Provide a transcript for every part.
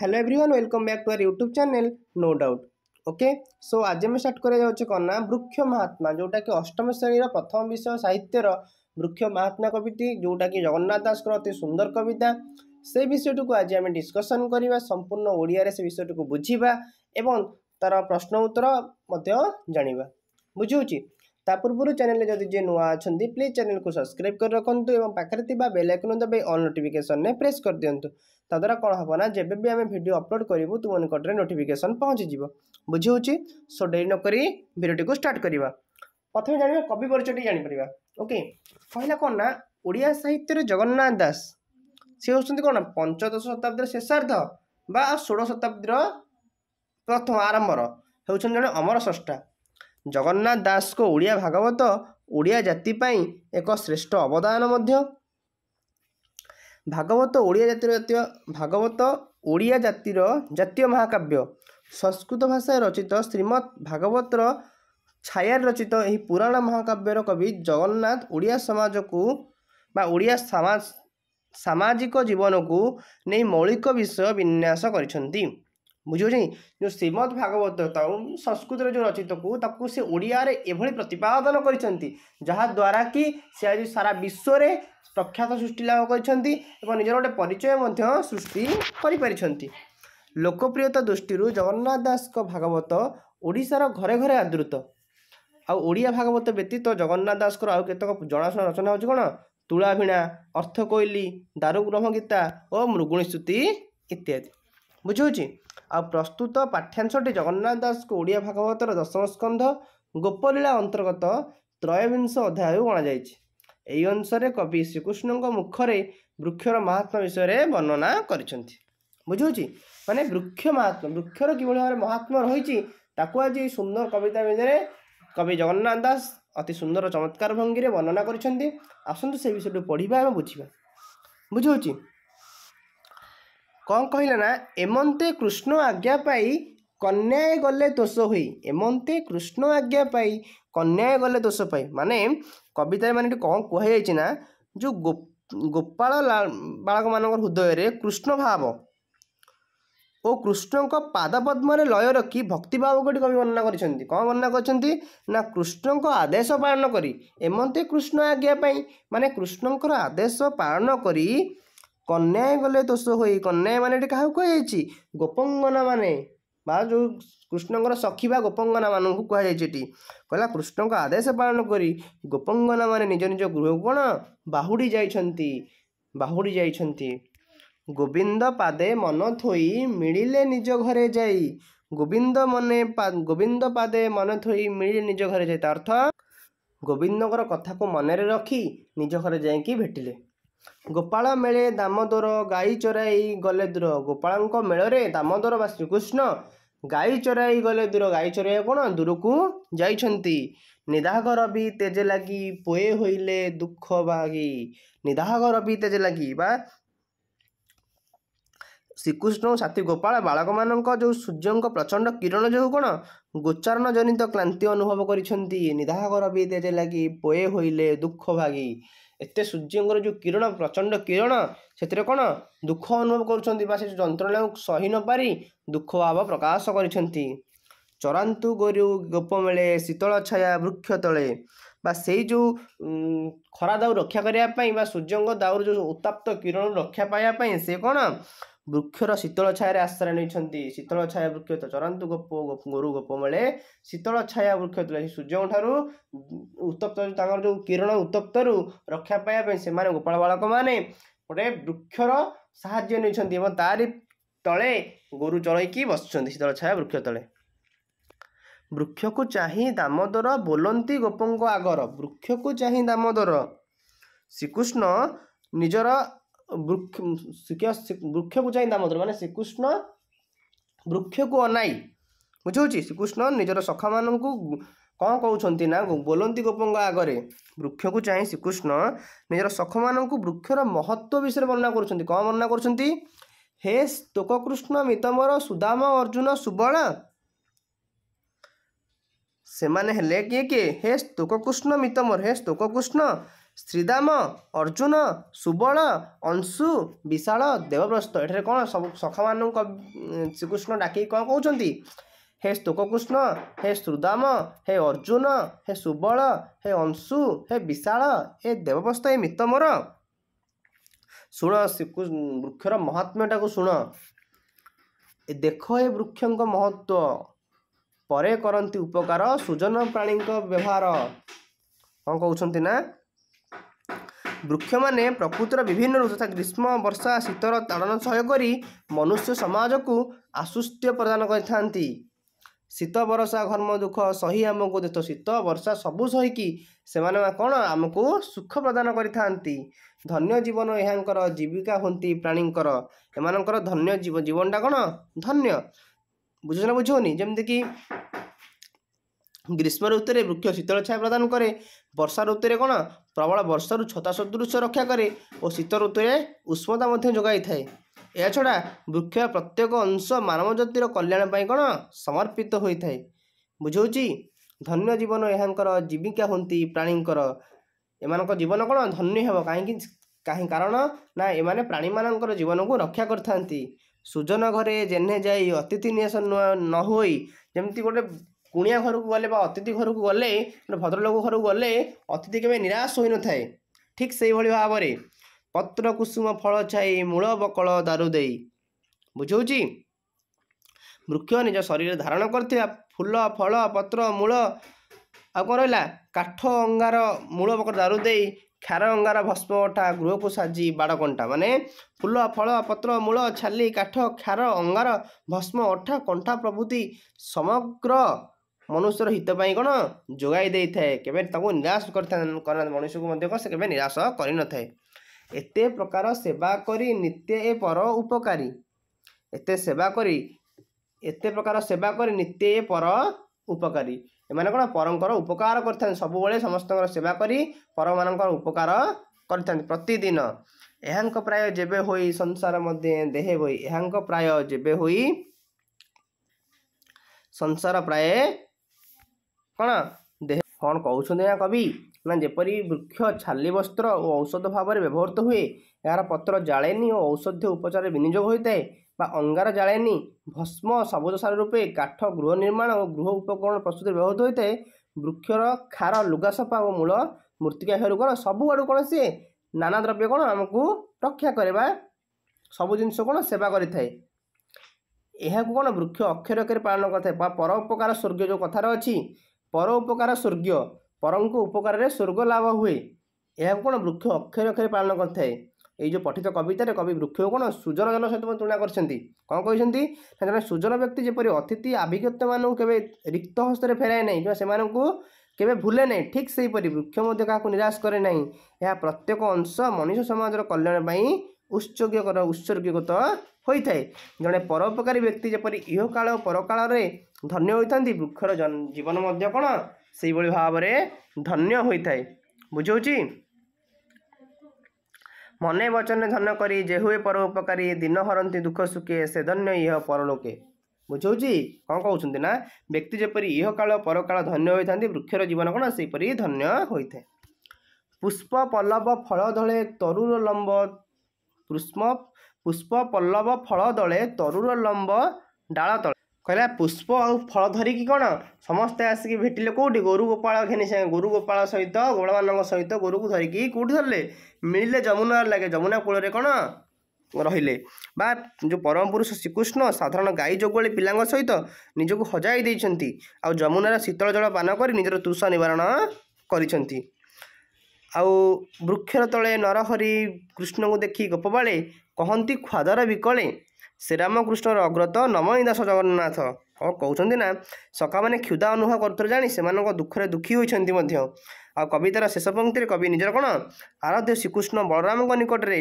hello everyone welcome back to our YouTube channel no doubt okay so ଆଜି ଆମେ start କରାଯାଉଛି କ'ଣ ନା ବୃକ୍ଷ ମହାତ୍ମା ଯେଉଁଟାକି ଅଷ୍ଟମ ଶ୍ରେଣୀର ପ୍ରଥମ ବିଷୟ ସାହିତ୍ୟର ବୃକ୍ଷ ମହାତ୍ମା କବିଟି ଯେଉଁଟାକି ଜଗନ୍ନାଥ ଦାସଙ୍କର ଅତି ସୁନ୍ଦର କବିତା ସେ ବିଷୟଟିକୁ ଆଜି ଆମେ ଡିସ୍କସନ୍ କରିବା ସମ୍ପୂର୍ଣ୍ଣ ଓଡ଼ିଆରେ ସେ ବିଷୟଟିକୁ ବୁଝିବା ଏବଂ ତା'ର ପ୍ରଶ୍ନ ଉତ୍ତର ମଧ୍ୟ ଜାଣିବା ବୁଝି ହେଉଛି ତା ପୂର୍ବରୁ ଚ୍ୟାନେଲରେ ଯଦି ଯିଏ ନୂଆ ଅଛନ୍ତି ପ୍ଲିଜ୍ ଚ୍ୟାନେଲକୁ ସବସ୍କ୍ରାଇବ୍ କରି ରଖନ୍ତୁ ଏବଂ ପାଖରେ ଥିବା ବେଲ୍ ଆଇକନ୍ ଦବାଇ ଅଲ୍ ନୋଟିଫିକେସନ୍ରେ ପ୍ରେସ୍ କରିଦିଅନ୍ତୁ ତାଦ୍ୱାରା କ'ଣ ହେବ ନା ଯେବେ ବି ଆମେ ଭିଡ଼ିଓ ଅପଲୋଡ଼ କରିବୁ ତୁମ ନିକଟରେ ନୋଟିଫିକେସନ୍ ପହଞ୍ଚିଯିବ ବୁଝିହେଉଛି ସୋ ଡେରି ନକରି ଭିଡ଼ିଓଟିକୁ ଷ୍ଟାର୍ଟ କରିବା ପ୍ରଥମେ ଜାଣିବା କବି ପରିଚୟଟି ଜାଣିପାରିବା ଓକେ କହିଲା କ'ଣ ନା ଓଡ଼ିଆ ସାହିତ୍ୟରେ ଜଗନ୍ନାଥ ଦାସ ସେ ହେଉଛନ୍ତି କ'ଣ ପଞ୍ଚଦଶ ଶତାବ୍ଦୀର ଶେଷାର୍ଦ୍ଧ ବା ଷୋଡ଼ ଶତାବ୍ଦୀର ପ୍ରଥମ ଆରମ୍ଭର ହେଉଛନ୍ତି ଜଣେ ଅମର ସ୍ରଷ୍ଟା ଜଗନ୍ନାଥ ଦାସଙ୍କ ଓଡ଼ିଆ ଭାଗବତ ଓଡ଼ିଆ ଜାତି ପାଇଁ ଏକ ଶ୍ରେଷ୍ଠ ଅବଦାନ ମଧ୍ୟ ଭାଗବତ ଓଡ଼ିଆ ଜାତିର ଜାତୀୟ ଭାଗବତ ଓଡ଼ିଆ ଜାତିର ଜାତୀୟ ମହାକାବ୍ୟ ସଂସ୍କୃତ ଭାଷାରେ ରଚିତ ଶ୍ରୀମଦ୍ ଭାଗବତର ଛାୟାରେ ରଚିତ ଏହି ପୁରାଣ ମହାକାବ୍ୟର କବି ଜଗନ୍ନାଥ ଓଡ଼ିଆ ସମାଜକୁ ବା ଓଡ଼ିଆ ସାମାଜିକ ଜୀବନକୁ ନେଇ ମୌଳିକ ବିଷୟ ବିନ୍ୟାସ କରିଛନ୍ତି ବୁଝିହେଉଛି ଯେଉଁ ଶ୍ରୀମଦ୍ ଭାଗବତ ସଂସ୍କୃତିର ଯେଉଁ ରଚିତକୁ ତାକୁ ସେ ଓଡ଼ିଆରେ ଏଭଳି ପ୍ରତିପାଦନ କରିଛନ୍ତି ଯାହାଦ୍ୱାରା କି ସେ ଆଜି ସାରା ବିଶ୍ୱରେ ପ୍ରଖ୍ୟାତ ସୃଷ୍ଟି ଲାଭ କରିଛନ୍ତି ଏବଂ ନିଜର ଗୋଟେ ପରିଚୟ ମଧ୍ୟ ସୃଷ୍ଟି କରିପାରିଛନ୍ତି ଲୋକପ୍ରିୟତା ଦୃଷ୍ଟିରୁ ଜଗନ୍ନାଥ ଦାସଙ୍କ ଭାଗବତ ଓଡ଼ିଶାର ଘରେ ଘରେ ଆଦୃତ ଆଉ ଓଡ଼ିଆ ଭାଗବତ ବ୍ୟତୀତ ଜଗନ୍ନାଥ ଦାସଙ୍କର ଆଉ କେତେକ ଜଣାଶୁଣା ରଚନା ହେଉଛି କ'ଣ ତୁଳାଭିଣା ଅର୍ଥକୋଇଲି ଦାରୁଗ୍ରହ ଗୀତା ଓ ମୃଗୁଣୀ ସ୍ତୁତି ଇତ୍ୟାଦି ବୁଝୁଛି ଆଉ ପ୍ରସ୍ତୁତ ପାଠ୍ୟାଂଶଟି ଜଗନ୍ନାଥ ଦାସଙ୍କୁ ଓଡ଼ିଆ ଭାଗବତର ଦଶମ ସ୍କନ୍ଧ ଗୋପଲୀଳା ଅନ୍ତର୍ଗତ ତ୍ରୟବିଂଶ ଅଧ୍ୟାୟରୁ ଅଣାଯାଇଛି ଏହି ଅନୁସାରେ କବି ଶ୍ରୀକୃଷ୍ଣଙ୍କ ମୁଖରେ ବୃକ୍ଷର ମହାତ୍ମା ବିଷୟରେ ବର୍ଣ୍ଣନା କରିଛନ୍ତି ବୁଝୁଛି ମାନେ ବୃକ୍ଷ ମହାତ୍ମା ବୃକ୍ଷର କିଭଳି ଭାବରେ ମହାତ୍ମା ରହିଛି ତାକୁ ଆଜି ସୁନ୍ଦର କବିତା ଭିତରେ କବି ଜଗନ୍ନାଥ ଦାସ ଅତି ସୁନ୍ଦର ଚମତ୍କାର ଭଙ୍ଗୀରେ ବର୍ଣ୍ଣନା କରିଛନ୍ତି ଆସନ୍ତୁ ସେ ବିଷୟଟି ପଢ଼ିବା ଆମେ ବୁଝିବା ବୁଝୁଛି କ'ଣ କହିଲେ ନା ଏମନ୍ତେ କୃଷ୍ଣ ଆଜ୍ଞା ପାଇ କନ୍ୟାଏ ଗଲେ ଦୋଷ ହୋଇ ଏମନ୍ତେ କୃଷ୍ଣ ଆଜ୍ଞା ପାଇ କନ୍ୟାଏ ଗଲେ ଦୋଷ ପାଇ ମାନେ କବିତାରେ ମାନେ ଏଠି କ'ଣ କୁହାଯାଇଛି ନା ଯେଉଁ ଗୋପାଳ ବାଳକମାନଙ୍କର ହୃଦୟରେ କୃଷ୍ଣ ଭାବ ଓ କୃଷ୍ଣଙ୍କ ପାଦପଦ୍ମରେ ଲୟ ରଖି ଭକ୍ତିଭାବକୁ ଏଠି କବି ବର୍ଣ୍ଣନା କରିଛନ୍ତି କ'ଣ ବର୍ଣ୍ଣନା କରିଛନ୍ତି ନା କୃଷ୍ଣଙ୍କ ଆଦେଶ ପାଳନ କରି ଏମନ୍ତେ କୃଷ୍ଣ ଆଜ୍ଞା ପାଇଁ ମାନେ କୃଷ୍ଣଙ୍କର ଆଦେଶ ପାଳନ କରି କନ୍ୟାଏ ଗଲେ ଦୋଷ ହୋଇ ମାନେ ଏଠି କାହାକୁ କୁହାଯାଇଛି ମାନେ ବା ଯେଉଁ କୃଷ୍ଣଙ୍କର ସଖୀ ବା ଗୋପଙ୍ଗନା ମାନଙ୍କୁ କୁହାଯାଇଛି ଏଠି କହିଲା କୃଷ୍ଣଙ୍କ ଆଦେଶ ପାଳନ କରି ଗୋପଙ୍ଗନା ମାନେ ନିଜ ନିଜ ଗୃହକୁ କ'ଣ ବାହୁଡ଼ି ଯାଇଛନ୍ତି ବାହୁଡ଼ି ଯାଇଛନ୍ତି ଗୋବିନ୍ଦ ପାଦେ ମନ ଥୋଇ ମିଳିଲେ ନିଜ ଘରେ ଯାଇ ଗୋବିନ୍ଦ ମନେ ଗୋବିନ୍ଦ ପାଦେ ମନ ଥୋଇ ମିଳିଲେ ନିଜ ଘରେ ଯାଇ ତା ଅର୍ଥ ଗୋବିନ୍ଦଙ୍କର କଥାକୁ ମନରେ ରଖି ନିଜ ଘରେ ଯାଇକି ଭେଟିଲେ ଗୋପାଳ ମେଳେ ଦାମୋଦର ଗାଈ ଚରାଇ ଗଲେ ଦୂର ଗୋପାଳଙ୍କ ମେଳରେ ଦାମୋଦର ବା ଶ୍ରୀକୃଷ୍ଣ ଗାଈ ଚରାଇ ଗଲେ ଦୂର ଗାଈ ଚରାଇ କ'ଣ ଦୂରକୁ ଯାଇଛନ୍ତି ନିଦାହଘର ବି ତେଜ ଲାଗି ପୁଏ ହୋଇଲେ ଦୁଃଖ ବାଗି ନିଦାହଘର ବି ତେଜ ଲାଗି ବା ଶ୍ରୀକୃଷ୍ଣ ସାଥି ଗୋପାଳ ବାଳକମାନଙ୍କ ଯେଉଁ ସୂର୍ଯ୍ୟଙ୍କ ପ୍ରଚଣ୍ଡ କିରଣ ଯୋଗୁଁ କ'ଣ ଗୋଚାରଣ ଜନିତ କ୍ଲାନ୍ତି ଅନୁଭବ କରିଛନ୍ତି ନିଦାହଘର ବି ତେଜ ଲାଗି ପୋଏ ହୋଇଲେ ଦୁଃଖ ଭାଗି ଏତେ ସୂର୍ଯ୍ୟଙ୍କର ଯେଉଁ କିରଣ ପ୍ରଚଣ୍ଡ କିରଣ ସେଥିରେ କ'ଣ ଦୁଃଖ ଅନୁଭବ କରୁଛନ୍ତି ବା ସେ ଯନ୍ତ୍ରଣାକୁ ସହି ନପାରି ଦୁଃଖ ଭାବ ପ୍ରକାଶ କରିଛନ୍ତି ଚରାନ୍ତୁ ଗୋରୁ ଗୋପ ମେଳେ ଶୀତଳ ଛାୟା ବୃକ୍ଷ ତଳେ ବା ସେଇ ଯେଉଁ ଖରା ଦାଉରୁ ରକ୍ଷା କରିବା ପାଇଁ ବା ସୂର୍ଯ୍ୟଙ୍କ ଦାଉରୁ ଯେଉଁ ଉତ୍ତାପ୍ତ କିରଣରୁ ରକ୍ଷା ପାଇବା ପାଇଁ ସେ କ'ଣ ବୃକ୍ଷର ଶୀତଳ ଛାୟାରେ ଆଶ୍ରୟ ନେଇଛନ୍ତି ଶୀତଳ ଛାୟା ବୃକ୍ଷ ତ ଚରାନ୍ତୁ ଗୋପ ଗୋରୁ ଗୋପ ଗୋପମଳେ ଶୀତଳ ଛାୟା ବୃକ୍ଷ ତଳେ ସୂର୍ଯ୍ୟଙ୍କଠାରୁ ଉତ୍ତପ୍ତ ତାଙ୍କର ଯେଉଁ କିରଣ ଉତ୍ତପ୍ତରୁ ରକ୍ଷା ପାଇବା ପାଇଁ ସେମାନେ ଗୋପାଳ ବାଳକମାନେ ଗୋଟେ ବୃକ୍ଷର ସାହାଯ୍ୟ ନେଇଛନ୍ତି ଏବଂ ତାରି ତଳେ ଗୋରୁ ଚଳେଇକି ବସିଛନ୍ତି ଶୀତଳ ଛାୟା ବୃକ୍ଷ ତଳେ ବୃକ୍ଷକୁ ଚାହିଁ ଦାମୋଦର ବୋଲନ୍ତି ଗୋପଙ୍କ ଆଗର ବୃକ୍ଷକୁ ଚାହିଁ ଦାମୋଦର ଶ୍ରୀକୃଷ୍ଣ ନିଜର ବୃକ୍ଷ ବୃକ୍ଷକୁ ଯାଇ ଦାମୋଦର ମାନେ ଶ୍ରୀକୃଷ୍ଣ ବୃକ୍ଷକୁ ଅନାଇ ବୁଝାଉଛି ଶ୍ରୀକୃଷ୍ଣ ନିଜର ସଖାମାନଙ୍କୁ କ'ଣ କହୁଛନ୍ତି ନା ବୋଲନ୍ତି ଗୋପଙ୍କ ଆଗରେ ବୃକ୍ଷକୁ ଚାହିଁ ଶ୍ରୀକୃଷ୍ଣ ନିଜର ସଖମାନଙ୍କୁ ବୃକ୍ଷର ମହତ୍ତ୍ୱ ବିଷୟରେ ବର୍ଣ୍ଣନା କରୁଛନ୍ତି କ'ଣ ବର୍ଣ୍ଣନା କରୁଛନ୍ତି ହେ ତୋକକୃଷ୍ଣ ମିତମର ସୁଦାମ ଅର୍ଜୁନ ସୁବଳ ସେମାନେ ହେଲେ କିଏ କିଏ ହେ ସ୍ତୋକକୃଷ୍ଣ ମିତମର ହେ ସ୍ତୋକକୃଷ୍ଣ ଶ୍ରୀଦାମ ଅର୍ଜୁନ ସୁବଳ ଅଂଶୁ ବିଶାଳ ଦେବବ୍ରସ୍ତ ଏଠାରେ କ'ଣ ସବୁ ସଖମାନଙ୍କ ଶ୍ରୀକୃଷ୍ଣ ଡାକିକି କ'ଣ କହୁଛନ୍ତି ହେ ସ୍ତୁକକୃଷ୍ଣ ହେ ଶ୍ରୁଦାମ ହେ ଅର୍ଜୁନ ହେ ସୁବଳ ହେ ଅଂଶୁ ହେ ବିଶାଳ ହେ ଦେବବ୍ରସ୍ତ ହେ ମିତ ମୋର ଶୁଣ ବୃକ୍ଷର ମହାତ୍ମ୍ୟଟାକୁ ଶୁଣ ଏ ଦେଖ ଏ ବୃକ୍ଷଙ୍କ ମହତ୍ଵ ପରେ କରନ୍ତି ଉପକାର ସୁଜନ ପ୍ରାଣୀଙ୍କ ବ୍ୟବହାର କ'ଣ କହୁଛନ୍ତି ନା ବୃକ୍ଷମାନେ ପ୍ରକୃତିର ବିଭିନ୍ନ ଋତୁ ତଥା ଗ୍ରୀଷ୍ମ ବର୍ଷା ଶୀତର ତାଡ଼ନ ସହ୍ୟ କରି ମନୁଷ୍ୟ ସମାଜକୁ ଆଶ୍ୱସ୍ତ୍ୟ ପ୍ରଦାନ କରିଥାନ୍ତି ଶୀତ ବର୍ଷା ଘର୍ମ ଦୁଃଖ ସହି ଆମକୁ ଦେଖ ଶୀତ ବର୍ଷା ସବୁ ସହିକି ସେମାନେ କ'ଣ ଆମକୁ ସୁଖ ପ୍ରଦାନ କରିଥାନ୍ତି ଧନ୍ୟ ଜୀବନ ଏହାଙ୍କର ଜୀବିକା ହୁଅନ୍ତି ପ୍ରାଣୀଙ୍କର ଏମାନଙ୍କର ଧନ୍ୟ ଜୀବନଟା କ'ଣ ଧନ୍ୟ ବୁଝୁଛ ନା ବୁଝିବନି ଯେମିତିକି ଗ୍ରୀଷ୍ମ ଋତୁରେ ବୃକ୍ଷ ଶୀତଳ ଛାୟା ପ୍ରଦାନ କରେ ବର୍ଷା ଋତୁରେ କ'ଣ ପ୍ରବଳ ବର୍ଷାରୁ ଛତା ସଦୃଶ ରକ୍ଷା କରେ ଓ ଶୀତ ଋତୁରେ ଉଷ୍ମତା ମଧ୍ୟ ଯୋଗାଇଥାଏ ଏହା ଛଡ଼ା ବୃକ୍ଷ ପ୍ରତ୍ୟେକ ଅଂଶ ମାନବ ଜାତିର କଲ୍ୟାଣ ପାଇଁ କ'ଣ ସମର୍ପିତ ହୋଇଥାଏ ବୁଝାଉଛି ଧନ୍ୟ ଜୀବନ ଏହାଙ୍କର ଜୀବିକା ହୁଅନ୍ତି ପ୍ରାଣୀଙ୍କର ଏମାନଙ୍କ ଜୀବନ କ'ଣ ଧନ୍ୟ ହେବ କାହିଁକି କାହିଁ କାରଣ ନା ଏମାନେ ପ୍ରାଣୀମାନଙ୍କର ଜୀବନକୁ ରକ୍ଷା କରିଥାନ୍ତି ସୁଜନ ଘରେ ଜେନେ ଯାଇ ଅତିଥି ନିଆସ ନ ହୋଇ ଯେମିତି ଗୋଟେ କୁଣିଆ ଘରକୁ ଗଲେ ବା ଅତିଥି ଘରକୁ ଗଲେ ଭଦ୍ରଲୋକ ଘରକୁ ଗଲେ ଅତିଥି କେବେ ନିରାଶ ହୋଇନଥାଏ ଠିକ୍ ସେହିଭଳି ଭାବରେ ପତ୍ର କୁସୁମ ଫଳ ଛାଇ ମୂଳ ବକଳ ଦାରୁ ଦେଇ ବୁଝଉଛି ବୃକ୍ଷ ନିଜ ଶରୀରରେ ଧାରଣ କରିଥିବା ଫୁଲ ଫଳ ପତ୍ର ମୂଳ ଆଉ କ'ଣ ରହିଲା କାଠ ଅଙ୍ଗାର ମୂଳ ବକଳ ଦାରୁ ଦେଇ କ୍ଷାର ଅଙ୍ଗାର ଭସ୍ମ ଅଠା ଗୃହକୁ ସାଜି ବାଡ଼ କଣ୍ଟା ମାନେ ଫୁଲ ଫଳ ପତ୍ର ମୂଳ ଛାଲି କାଠ କ୍ଷାର ଅଙ୍ଗାର ଭସ୍ମ ଅଠା କଣ୍ଟା ପ୍ରଭୃତି ସମଗ୍ର ମନୁଷ୍ୟର ହିତ ପାଇଁ କ'ଣ ଯୋଗାଇ ଦେଇଥାଏ କେବେ ତାଙ୍କୁ ନିରାଶ କରିଥାଏ କରିନଥାଏ ମଣିଷକୁ ମଧ୍ୟ କ'ଣ ସେ କେବେ ନିରାଶ କରିନଥାଏ ଏତେ ପ୍ରକାର ସେବା କରି ନିତ୍ୟ ଏ ପର ଉପକାରୀ ଏତେ ସେବା କରି ଏତେ ପ୍ରକାର ସେବା କରି ନିତ୍ୟ ଏ ପର ଉପକାରୀ ଏମାନେ କ'ଣ ପରଙ୍କର ଉପକାର କରିଥାନ୍ତି ସବୁବେଳେ ସମସ୍ତଙ୍କର ସେବା କରି ପରମାନଙ୍କର ଉପକାର କରିଥାନ୍ତି ପ୍ରତିଦିନ ଏହାଙ୍କ ପ୍ରାୟ ଯେବେ ହୋଇ ସଂସାର ମଧ୍ୟ ଦେହେ ହୋଇ ଏହାଙ୍କ ପ୍ରାୟ ଯେବେ ହୋଇ ସଂସାର ପ୍ରାୟ କ'ଣ ଦେହ କ'ଣ କହୁଛନ୍ତି ଏହା କବି ନା ଯେପରି ବୃକ୍ଷ ଛାଲି ବସ୍ତ୍ର ଓ ଔଷଧ ଭାବରେ ବ୍ୟବହୃତ ହୁଏ ଏହାର ପତ୍ର ଜାଳେନି ଓ ଔଷଧୀୟ ଉପଚାରରେ ବିନିଯୋଗ ହୋଇଥାଏ ବା ଅଙ୍ଗାର ଜାଳେନି ଭସ୍ମ ସବୁଜ ସାର ରୂପେ କାଠ ଗୃହ ନିର୍ମାଣ ଓ ଗୃହ ଉପକରଣ ପ୍ରସ୍ତୁତି ବ୍ୟବହୃତ ହୋଇଥାଏ ବୃକ୍ଷର ଖାର ଲୁଗାସଫା ଓ ମୂଳ ମୃତ୍ତିକା ହେଉ କ'ଣ ସବୁଆଡ଼ୁ କ'ଣ ସିଏ ନାନା ଦ୍ରବ୍ୟ କ'ଣ ଆମକୁ ରକ୍ଷା କରିବା ସବୁ ଜିନିଷ କ'ଣ ସେବା କରିଥାଏ ଏହାକୁ କ'ଣ ବୃକ୍ଷ ଅକ୍ଷର ଅକ୍ଷରେ ପାଳନ କରିଥାଏ ବା ପର ଉପକାର ସ୍ୱର୍ଗୀୟ ଯେଉଁ କଥାରେ ଅଛି ପର ଉପକାର ସ୍ୱର୍ଗୀୟ ପରଙ୍କ ଉପକାରରେ ସ୍ୱର୍ଗ ଲାଭ ହୁଏ ଏହାକୁ କ'ଣ ବୃକ୍ଷ ଅକ୍ଷରେ ଅକ୍ଷରେ ପାଳନ କରିଥାଏ ଏଇ ଯେଉଁ ପଠିତ କବିତାରେ କବି ବୃକ୍ଷକୁ କ'ଣ ଜନ ସହିତ ତୁଳନା କରିଛନ୍ତି କ'ଣ କହିଛନ୍ତି ନା ଜଣେ ସୁଜନ ବ୍ୟକ୍ତି ଯେପରି ଅତିଥି ଆଭିଜ୍ଞତମାନଙ୍କୁ କେବେ ରିକ୍ତ ହସ୍ତରେ ଫେରାଏ ନାହିଁ କିମ୍ବା ସେମାନଙ୍କୁ କେବେ ଭୁଲେ ନାହିଁ ଠିକ୍ ସେହିପରି ବୃକ୍ଷ ମଧ୍ୟ କାହାକୁ ନିରାଶ କରେ ନାହିଁ ଏହା ପ୍ରତ୍ୟେକ ଅଂଶ ମଣିଷ ସମାଜର କଲ୍ୟାଣ ପାଇଁ ଉତ୍ସର୍ଗୀକର ଉତ୍ସର୍ଗୀକୃତ ହୋଇଥାଏ ଜଣେ ପରୋପକାରୀ ବ୍ୟକ୍ତି ଯେପରି ଇହକାଳ ଓ ପରକାଳରେ ଧନ୍ୟ ହୋଇଥାନ୍ତି ବୃକ୍ଷର ଜୀବନ ମଧ୍ୟ କ'ଣ ସେହିଭଳି ଭାବରେ ଧନ୍ୟ ହୋଇଥାଏ ବୁଝଉଛି ମନେ ବଚନେ ଧନ୍ୟ କରି ଯେହୁଏ ପରୋପକାରୀ ଦିନ ହରନ୍ତି ଦୁଃଖ ସୁଖେ ସେ ଧନ୍ୟ ଇହ ପରଲୋକେ ବୁଝଉଛି କ'ଣ କହୁଛନ୍ତି ନା ବ୍ୟକ୍ତି ଯେପରି ଇହକାଳ ପରକାଳ ଧନ୍ୟ ହୋଇଥାନ୍ତି ବୃକ୍ଷର ଜୀବନ କ'ଣ ସେହିପରି ଧନ୍ୟ ହୋଇଥାଏ ପୁଷ୍ପ ପଲ୍ଲବ ଫଳ ଧଳେ ତରୁର ଲମ୍ବ ପୁଷ୍ପ ପୁଷ୍ପ ପଲ୍ଲବ ଫଳ ଦଳେ ତରୁର ଲମ୍ବ ଡାଳ ତଳେ କହିଲା ପୁଷ୍ପ ଆଉ ଫଳ ଧରିକି କ'ଣ ସମସ୍ତେ ଆସିକି ଭେଟିଲେ କେଉଁଠି ଗୋରୁ ଗୋପାଳ ଘେନି ସାଙ୍ଗେ ଗୋରୁ ଗୋପାଳ ସହିତ ଗୋଳମାନଙ୍କ ସହିତ ଗୋରୁକୁ ଧରିକି କେଉଁଠି ଧରିଲେ ମିଳିଲେ ଯମୁନା ଲାଗେ ଯମୁନା କୂଳରେ କ'ଣ ରହିଲେ ବା ଯେଉଁ ପରମ ପୁରୁଷ ଶ୍ରୀକୃଷ୍ଣ ସାଧାରଣ ଗାଈ ଯୋଗୁଳି ପିଲାଙ୍କ ସହିତ ନିଜକୁ ହଜାଇ ଦେଇଛନ୍ତି ଆଉ ଯମୁନାର ଶୀତଳ ଜଳ ପାନ କରି ନିଜର ତୁଷ ନିବାରଣ କରିଛନ୍ତି ଆଉ ବୃକ୍ଷର ତଳେ ନରହରି କୃଷ୍ଣଙ୍କୁ ଦେଖି ଗୋପବାଳେ କହନ୍ତି ଖୁଆଦର ବିକଳେ ଶ୍ରୀରାମକୃଷ୍ଣର ଅଗ୍ରତ ନମନି ଦାସ ଜଗନ୍ନାଥ କ'ଣ କହୁଛନ୍ତି ନା ସକାମାନେ କ୍ଷୁଦା ଅନୁଭବ କରୁଥିଲେ ଜାଣି ସେମାନଙ୍କ ଦୁଃଖରେ ଦୁଃଖୀ ହୋଇଛନ୍ତି ମଧ୍ୟ ଆଉ କବିତାର ଶେଷ ପଙ୍କ୍ତିରେ କବି ନିଜର କ'ଣ ଆରାଧ୍ୟ ଶ୍ରୀକୃଷ୍ଣ ବଳରାମଙ୍କ ନିକଟରେ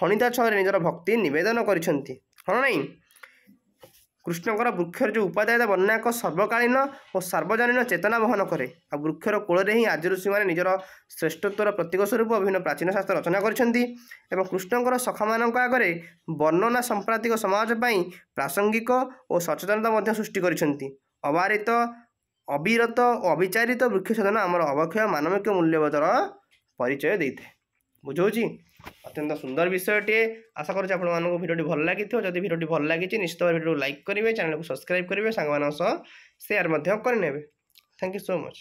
ଭଣିତା ଛଅରେ ନିଜର ଭକ୍ତି ନିବେଦନ କରିଛନ୍ତି ହଁ ନାଇଁ କୃଷ୍ଣଙ୍କର ବୃକ୍ଷର ଯେଉଁ ଉପାଦାୟତା ବର୍ଣ୍ଣନା ଏକ ସର୍ବକାଳୀନ ଓ ସାର୍ବଜନୀନ ଚେତନା ବହନ କରେ ଆଉ ବୃକ୍ଷର କୋଳରେ ହିଁ ଆଜିରୁ ସେମାନେ ନିଜର ଶ୍ରେଷ୍ଠତ୍ୱର ପ୍ରତୀକ ସ୍ୱରୂପ ବିଭିନ୍ନ ପ୍ରାଚୀନ ଶାସ୍ତ୍ର ରଚନା କରିଛନ୍ତି ଏବଂ କୃଷ୍ଣଙ୍କର ସଖମାନଙ୍କ ଆଗରେ ବର୍ଣ୍ଣନା ସାମ୍ପ୍ରତିକ ସମାଜ ପାଇଁ ପ୍ରାସଙ୍ଗିକ ଓ ସଚେତନତା ମଧ୍ୟ ସୃଷ୍ଟି କରିଛନ୍ତି ଅବାରିତ ଅବିରତ ଓ ଅବିଚାରିତ ବୃକ୍ଷ ସାଧନ ଆମର ଅବକ୍ଷୟ ମାନବିକ ମୂଲ୍ୟବୋଧର ପରିଚୟ ଦେଇଥାଏ ବୁଝଉଛି অত্যন্ত সুন্দর বিষয়টিয়ে আশা করছি আপনার ভিডিওটি ভাল লাগিথিব যদি ভিডিওটি ভাল লাগিছে নিশ্চিত ভাবে ভিডিও লাইক করবে চ্যানেলকে সবসক্রাইব করবে সাংমান সহ সেয়ার করে নেবে থ্যাংক ইউ সো মচ